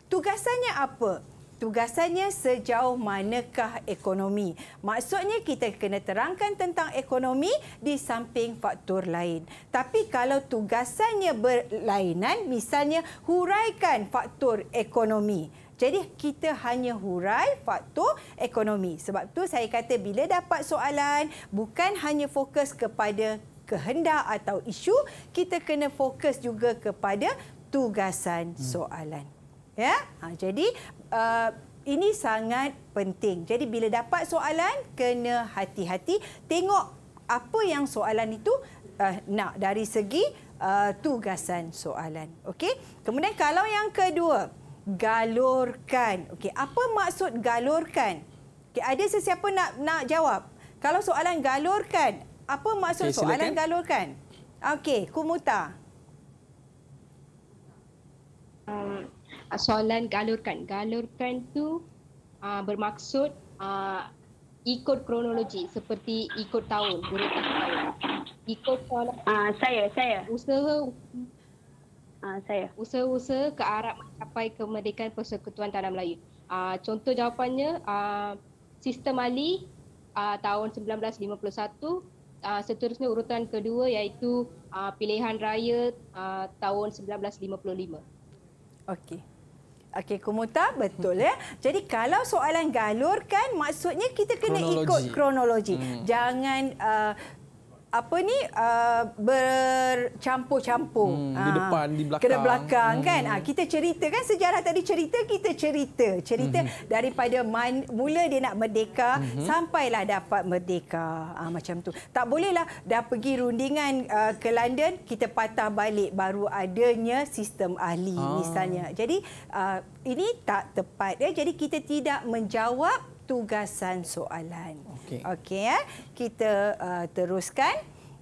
tugasannya apa? tugasannya sejauh manakah ekonomi. Maksudnya kita kena terangkan tentang ekonomi di samping faktor lain. Tapi kalau tugasannya berlainan, misalnya huraikan faktor ekonomi. Jadi kita hanya hurai faktor ekonomi. Sebab tu saya kata bila dapat soalan, bukan hanya fokus kepada kehendak atau isu, kita kena fokus juga kepada tugasan hmm. soalan. Hmm. Ya, ha, jadi uh, ini sangat penting. Jadi bila dapat soalan, kena hati-hati. Tengok apa yang soalan itu uh, nak dari segi uh, tugasan soalan. Okey. Kemudian kalau yang kedua, galurkan. Okey. Apa maksud galurkan? Okay, ada sesiapa nak nak jawab? Kalau soalan galurkan, apa maksud okay, soalan galurkan? Okey, Kumuta. Um, uh, soalan galurkan. Galurkan tu uh, bermaksud uh, ikut kronologi seperti ikut tahun, Ikut soalan. Uh, saya, saya. Usaha Uh, saya. Usaha-usaha ke arah mencapai kemerdekaan persekutuan tanah Melayu. Uh, contoh jawapannya, uh, sistem Ali uh, tahun 1951, uh, seterusnya urutan kedua iaitu uh, pilihan raya uh, tahun 1955. Okey. Okey, Kumuta, betul ya. Jadi kalau soalan galur kan maksudnya kita kena kronologi. ikut kronologi. Hmm. Jangan uh, apa ni uh, bercampur-campur hmm, di ah, depan di belakang Kena belakang kan? hmm. kan ha, kita cerita kan sejarah tadi cerita kita cerita cerita hmm. daripada man, mula dia nak merdeka hmm. sampailah dapat merdeka ha, macam tu tak bolehlah dah pergi rundingan uh, ke London kita patah balik baru adanya sistem ahli ha. misalnya jadi uh, ini tak tepat ya jadi kita tidak menjawab tugasan soalan Okey. Okey ya. Kita uh, teruskan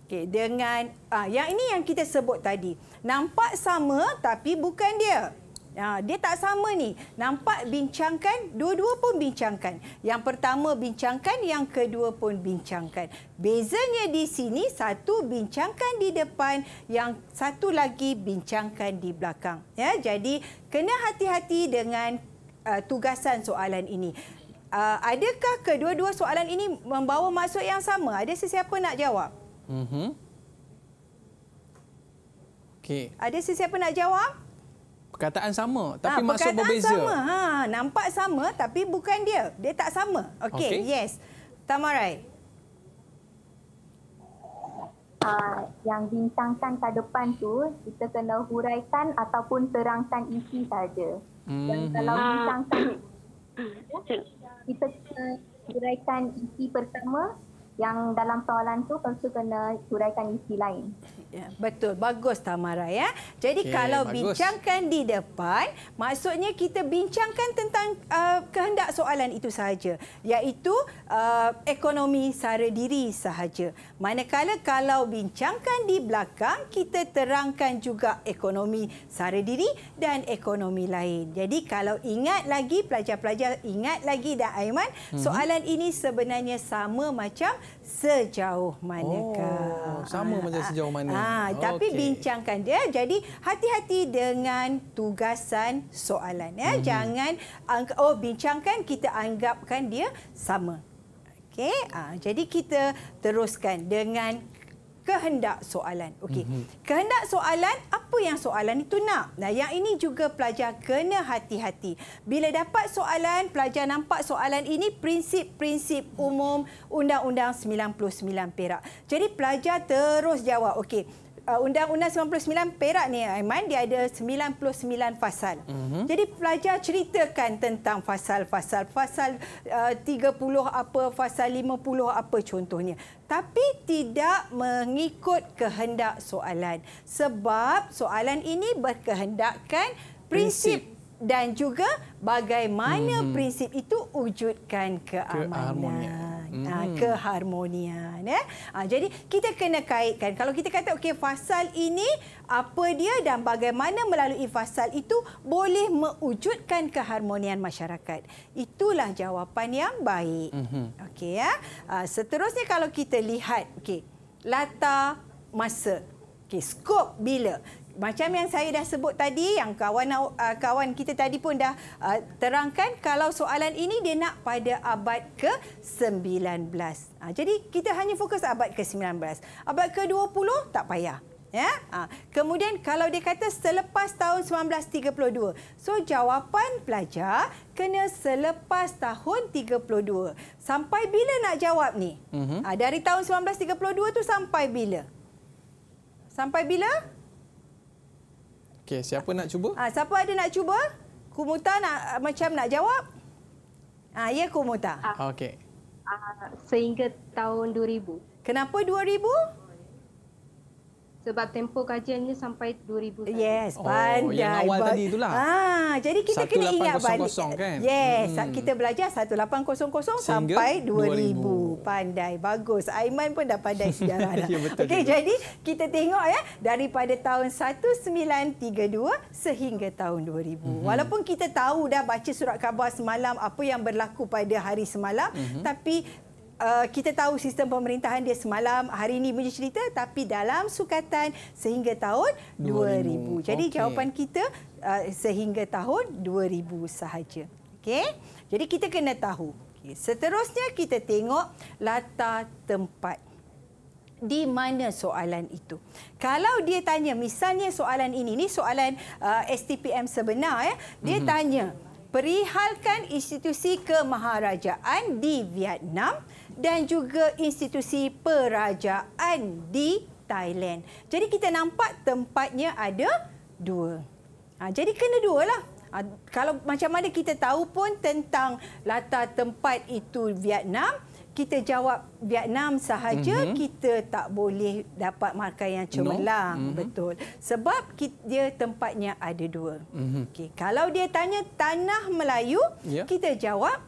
okay, dengan uh, yang ini yang kita sebut tadi. Nampak sama tapi bukan dia. Uh, dia tak sama ni. Nampak bincangkan, dua-dua pun bincangkan. Yang pertama bincangkan, yang kedua pun bincangkan. Bezanya di sini satu bincangkan di depan, yang satu lagi bincangkan di belakang. Ya, jadi kena hati-hati dengan uh, tugasan soalan ini uh, adakah kedua-dua soalan ini membawa maksud yang sama? Ada sesiapa nak jawab? Mm-hmm. Okay. Ada sesiapa nak jawab? Perkataan sama tapi ha, maksud berbeza. Sama. Ha, nampak sama tapi bukan dia. Dia tak sama. Okey, okay. yes. Tamarai. Uh, yang bincangkan ke depan tu kita kena huraikan ataupun terangkan isi saja. hmm Dan kalau bincangkan kita ke uraikan isi pertama yang dalam soalan tu perlu kena huraikan isi lain. Ya, betul. Bagus Tamara ya. Jadi okay, kalau bagus. bincangkan di depan, maksudnya kita bincangkan tentang uh, kehendak soalan itu saja, iaitu uh, ekonomi sara diri sahaja. Manakala kalau bincangkan di belakang, kita terangkan juga ekonomi sara diri dan ekonomi lain. Jadi kalau ingat lagi pelajar-pelajar ingat lagi dah Aiman, mhm. soalan hmm ini sebenarnya sama macam sejauh manakah. Oh, sama ha, macam ah, sejauh mana. Ha, tapi okay. bincangkan dia. Jadi hati-hati dengan tugasan soalan. Ya. Mm -hmm. Jangan oh bincangkan kita anggapkan dia sama. Okay, ha, ah, jadi kita teruskan dengan kehendak soalan. Okey. Mm -hmm. Kehendak soalan, apa yang soalan itu nak? Nah, yang ini juga pelajar kena hati-hati. Bila dapat soalan, pelajar nampak soalan ini prinsip-prinsip umum Undang-Undang 99 Perak. Jadi pelajar terus jawab. Okey. Uh, undang-undang 99 Perak ni Aiman dia ada 99 fasal. Mm-hmm. Jadi pelajar ceritakan tentang fasal-fasal fasal uh, 30 apa fasal 50 apa contohnya. Tapi tidak mengikut kehendak soalan sebab soalan ini berkehendakkan prinsip, prinsip dan juga bagaimana hmm. prinsip itu wujudkan keamanan. Ke Ah, hmm. keharmonian. Eh? Ha, jadi kita kena kaitkan. Kalau kita kata okey fasal ini apa dia dan bagaimana melalui fasal itu boleh mewujudkan keharmonian masyarakat. Itulah jawapan yang baik. Hmm. Okey ya. Ha, seterusnya kalau kita lihat okey latar masa. okay, skop bila? macam yang saya dah sebut tadi yang kawan uh, kawan kita tadi pun dah uh, terangkan kalau soalan ini dia nak pada abad ke-19. Ah, jadi kita hanya fokus abad ke-19. Abad ke-20 tak payah. Ya. Uh, kemudian kalau dia kata selepas tahun 1932. So jawapan pelajar kena selepas tahun 32. Sampai bila nak jawab ni? Uh-huh. Uh, dari tahun 1932 tu sampai bila? Sampai bila? Okey, siapa nak cuba? Ah, siapa ada nak cuba? Kumuta nak ah, macam nak jawab? Ah, ya Kumuta. Ah, Okey. Ah, sehingga tahun 2000. Kenapa 2000? sebab tempoh kajiannya sampai 2000. Yes, pandai. Oh, yang awal But, tadi itulah. Ah, jadi kita kena ingat balik. kan? Yes, hmm. kita belajar 1800 sampai 2000. 2000. Pandai, bagus. Aiman pun dah pandai sejarah dah. ya, betul okay, jadi kita tengok ya daripada tahun 1932 sehingga tahun 2000. Hmm. Walaupun kita tahu dah baca surat khabar semalam apa yang berlaku pada hari semalam, hmm. tapi Eh, kita tahu sistem pemerintahan dia semalam hari ini punya cerita tapi dalam sukatan sehingga tahun 2000. 2000. Jadi okay. jawapan kita uh, sehingga tahun 2000 sahaja. Okay, Jadi kita kena tahu. Okay. Seterusnya kita tengok latar tempat di mana soalan itu. Kalau dia tanya misalnya soalan ini ni soalan uh, eh, STPM sebenar ya. Dia mm-hmm. tanya perihalkan institusi kemaharajaan di Vietnam dan juga institusi perajaan di Thailand. Jadi kita nampak tempatnya ada dua. Ha, jadi kena dua lah. Ha, kalau macam mana kita tahu pun tentang latar tempat itu Vietnam, kita jawab Vietnam sahaja, mm-hmm. kita tak boleh dapat markah yang cemerlang. No. Mm-hmm. Betul. Sebab kita, dia tempatnya ada dua. Mm-hmm. Okay. Kalau dia tanya tanah Melayu, yeah. kita jawab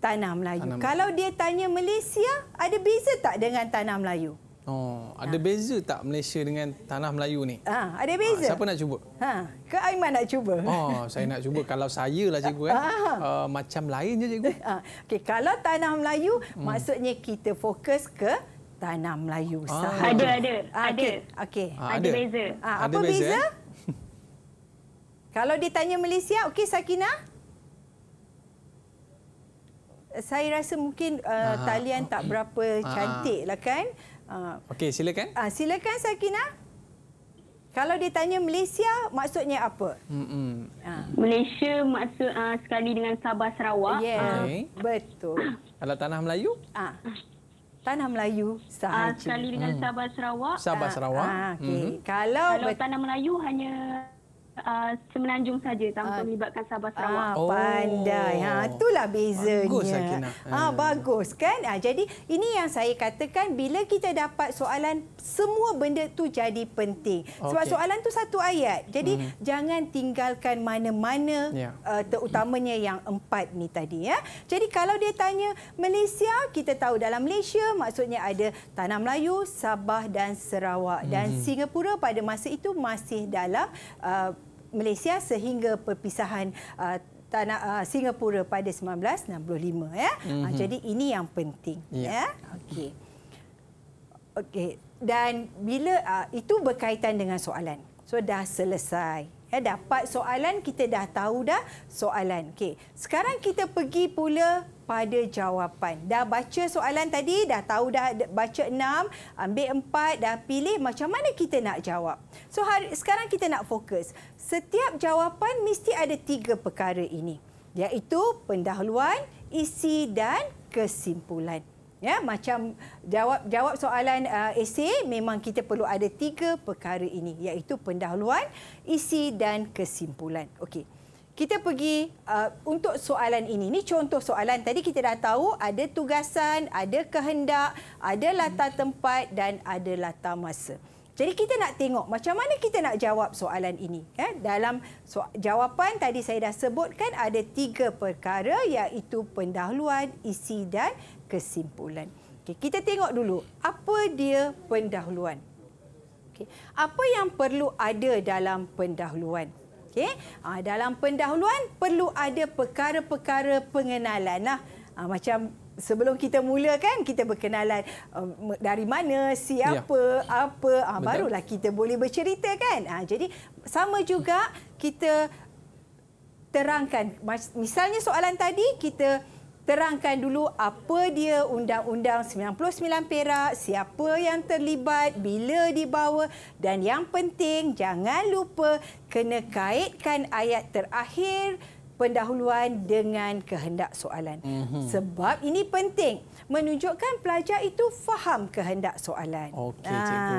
tanah Melayu. Tanah Kalau dia tanya Malaysia, ada beza tak dengan tanah Melayu? Oh, ada ha. beza tak Malaysia dengan tanah Melayu ni? Ha, ada beza. Ha, siapa nak cuba? Ha, ke Aiman nak cuba? Oh, saya nak cuba. Kalau saya lah cikgu kan. Ha. Ha, macam lain je cikgu. Ha. okay. kalau tanah Melayu, hmm. maksudnya kita fokus ke tanah Melayu ha. sahaja. Ada, ada. Ha, ah, okay. Ada. Okey. Ha, ada. ada beza. Ha, apa ada beza? beza? Eh? Kalau ditanya Malaysia, okey Sakina saya rasa mungkin uh, Aha. talian tak berapa cantik lah kan. Uh, Okey, silakan. Uh, silakan Sakina. Kalau ditanya Malaysia, maksudnya apa? Mm -hmm. Malaysia maksud uh, sekali dengan Sabah Sarawak. yeah. okay. betul. Kalau tanah Melayu? Ah. Tanah Melayu sahaja. Uh, sekali dengan hmm. Sabah Sarawak. Sabah ah, Sarawak. Uh, okay. mm -hmm. Kalau, Kalau tanah Melayu hanya Uh, semenanjung saja tanpa uh, melibatkan Sabah ah, Sarawak. Ah, pandai. Oh. Ha itulah bezanya. Bagus Ah ha, bagus kan? Ha, jadi ini yang saya katakan bila kita dapat soalan semua benda tu jadi penting. Sebab okay. soalan tu satu ayat. Jadi hmm. jangan tinggalkan mana-mana yeah. uh, terutamanya yang empat ni tadi ya. Jadi kalau dia tanya Malaysia, kita tahu dalam Malaysia maksudnya ada Tanah Melayu, Sabah dan Sarawak dan hmm. Singapura pada masa itu masih dalam uh, Malaysia sehingga perpisahan uh, tanah uh, Singapura pada 1965 ya. Mm -hmm. Jadi ini yang penting yeah. ya. Okey. Okey. Dan bila uh, itu berkaitan dengan soalan. So dah selesai. Ya dapat soalan kita dah tahu dah soalan. Okey. Sekarang kita pergi pula pada jawapan. Dah baca soalan tadi, dah tahu dah baca enam, ambil empat, dah pilih macam mana kita nak jawab. So hari, sekarang kita nak fokus. Setiap jawapan mesti ada tiga perkara ini. Iaitu pendahuluan, isi dan kesimpulan. Ya, macam jawab jawab soalan uh, esei memang kita perlu ada tiga perkara ini iaitu pendahuluan, isi dan kesimpulan. Okey kita pergi uh, untuk soalan ini. Ini contoh soalan. Tadi kita dah tahu ada tugasan, ada kehendak, ada latar tempat dan ada latar masa. Jadi kita nak tengok macam mana kita nak jawab soalan ini. Ya? Dalam so jawapan tadi saya dah sebutkan ada tiga perkara iaitu pendahuluan, isi dan kesimpulan. Okay, kita tengok dulu apa dia pendahuluan. Okay. Apa yang perlu ada dalam pendahuluan? Pendahuluan. Okey, ha, dalam pendahuluan perlu ada perkara-perkara pengenalan Nah, Ha, macam sebelum kita mulakan kita berkenalan uh, dari mana, siapa, ya. apa, ha, barulah kita boleh bercerita kan. Ha, jadi sama juga kita terangkan. Misalnya soalan tadi kita terangkan dulu apa dia undang-undang 99 Perak, siapa yang terlibat, bila dibawa dan yang penting jangan lupa kena kaitkan ayat terakhir pendahuluan dengan kehendak soalan. Mm-hmm. Sebab ini penting menunjukkan pelajar itu faham kehendak soalan. Okey, ha, cikgu.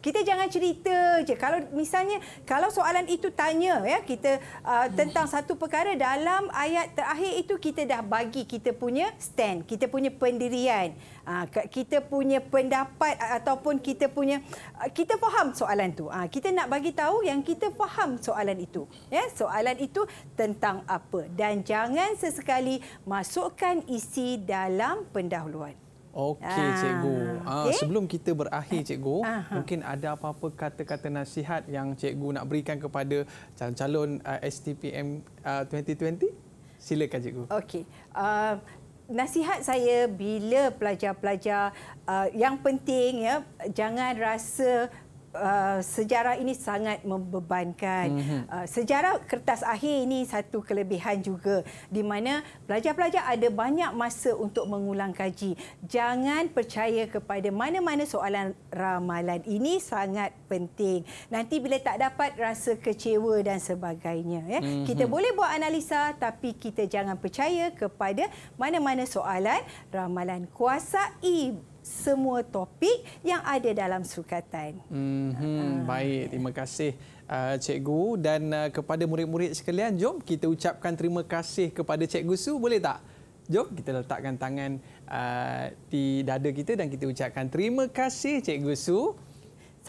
Kita jangan cerita je. Kalau misalnya kalau soalan itu tanya ya, kita uh, hmm. tentang satu perkara dalam ayat terakhir itu kita dah bagi kita punya stand, kita punya pendirian, uh, kita punya pendapat ataupun kita punya uh, kita faham soalan tu. Uh, kita nak bagi tahu yang kita faham soalan itu. Ya, soalan itu tentang apa dan jangan sesekali masukkan isi dalam pendahuluan pendahuluan. Okey, ah. Cikgu. Ah, okay. Sebelum kita berakhir, eh, Cikgu, Aha. mungkin ada apa-apa kata-kata nasihat yang Cikgu nak berikan kepada calon-calon uh, STPM uh, 2020? Silakan, Cikgu. Okey. Uh, nasihat saya bila pelajar-pelajar uh, yang penting ya jangan rasa Uh, sejarah ini sangat membebankan. Mhm. Uh, sejarah kertas akhir ini satu kelebihan juga di mana pelajar-pelajar ada banyak masa untuk mengulang kaji. Jangan percaya kepada mana-mana soalan ramalan. Ini sangat penting. Nanti bila tak dapat rasa kecewa dan sebagainya. Ya. Mhm. Kita boleh buat analisa tapi kita jangan percaya kepada mana-mana soalan ramalan. Kuasai semua topik yang ada dalam sukatan. Mm-hmm. Ah. Baik, terima kasih uh, ah, Cikgu dan uh, kepada murid-murid sekalian. Jom kita ucapkan terima kasih kepada Cikgu Su, boleh tak? Jom kita letakkan tangan uh, di dada kita dan kita ucapkan terima kasih Cikgu Su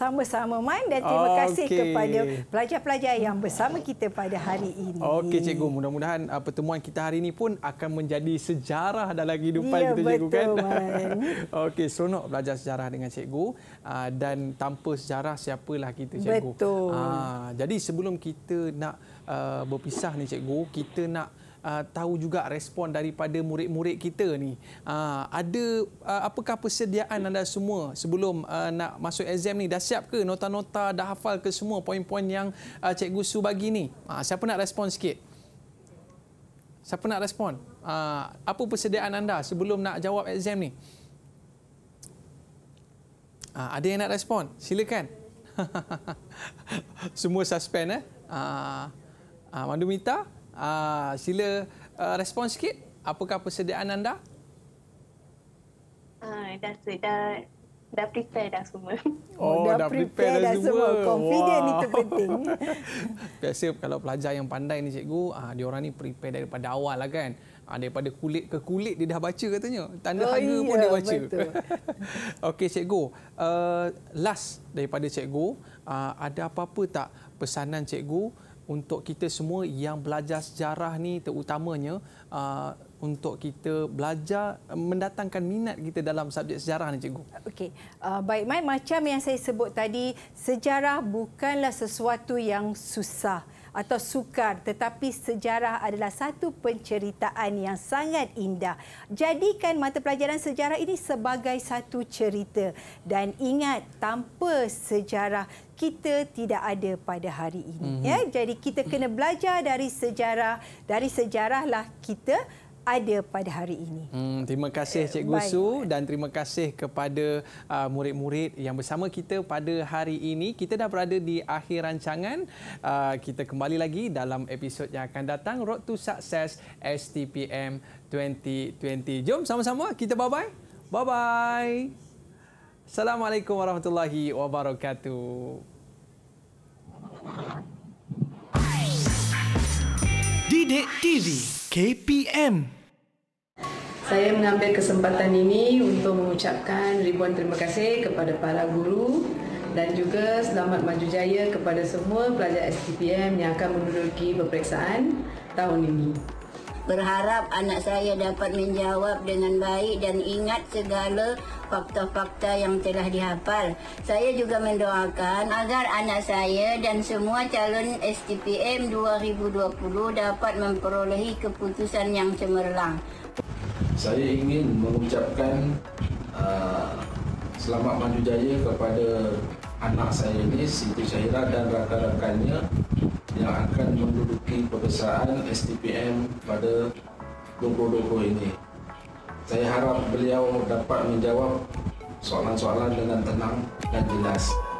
sama-sama main dan terima okay. kasih kepada pelajar-pelajar yang bersama kita pada hari ini. Okey cikgu, mudah-mudahan uh, pertemuan kita hari ini pun akan menjadi sejarah dalam kehidupan ya, kita cikgu kan. Okey, seronok belajar sejarah dengan cikgu uh, dan tanpa sejarah siapalah kita cikgu. Betul. Ha, jadi sebelum kita nak uh, berpisah ni cikgu, kita nak Ah, tahu juga respon daripada murid-murid kita ni. Uh, ada uh, apakah persediaan anda semua sebelum uh, nak masuk exam ni? Dah siap ke nota-nota dah hafal ke semua poin-poin yang uh, cikgu Su bagi ni? Uh, siapa nak respon sikit? Siapa nak respon? Uh, apa persediaan anda sebelum nak jawab exam ni? Uh, ada yang nak respon? Silakan. semua suspend eh. Ah uh, uh, Mandu Ah, sila uh, respon sikit. Apakah persediaan anda? Ah, dah sedar. Dah prepare dah semua. Oh, dah, dah prepare, prepare dah semua. semua. Confident wow. itu penting. Biasa kalau pelajar yang pandai ni cikgu, ah, dia orang ni prepare daripada awal lah kan. Ah, daripada kulit ke kulit dia dah baca katanya. Tanda oh, iya, pun dia baca. Okey cikgu, uh, last daripada cikgu, uh, ada apa-apa tak pesanan cikgu untuk kita semua yang belajar sejarah ni terutamanya uh, untuk kita belajar mendatangkan minat kita dalam subjek sejarah ni cikgu. Okey. Uh, baik Mai macam yang saya sebut tadi sejarah bukanlah sesuatu yang susah atau sukar tetapi sejarah adalah satu penceritaan yang sangat indah. Jadikan mata pelajaran sejarah ini sebagai satu cerita dan ingat tanpa sejarah kita tidak ada pada hari ini. Mm-hmm. Ya, jadi kita kena belajar dari sejarah, dari sejarahlah kita ada pada hari ini. Hmm, terima kasih Cikgu Su dan terima kasih kepada uh, murid-murid yang bersama kita pada hari ini. Kita dah berada di akhir rancangan. Uh, kita kembali lagi dalam episod yang akan datang Road to Success STPM 2020. Jom sama-sama kita bye-bye. Bye-bye. Assalamualaikum warahmatullahi wabarakatuh. Didik TV. KPM. Saya mengambil kesempatan ini untuk mengucapkan ribuan terima kasih kepada para guru dan juga selamat maju jaya kepada semua pelajar STPM yang akan menduduki peperiksaan tahun ini. Berharap anak saya dapat menjawab dengan baik dan ingat segala fakta-fakta yang telah dihafal. Saya juga mendoakan agar anak saya dan semua calon STPM 2020 dapat memperolehi keputusan yang cemerlang. Saya ingin mengucapkan uh, selamat maju jaya kepada anak saya ini Siti Syahira dan rakan-rakannya yang akan menduduki kebesaran STPM pada 2020 ini. Saya harap beliau dapat menjawab soalan-soalan dengan tenang dan jelas.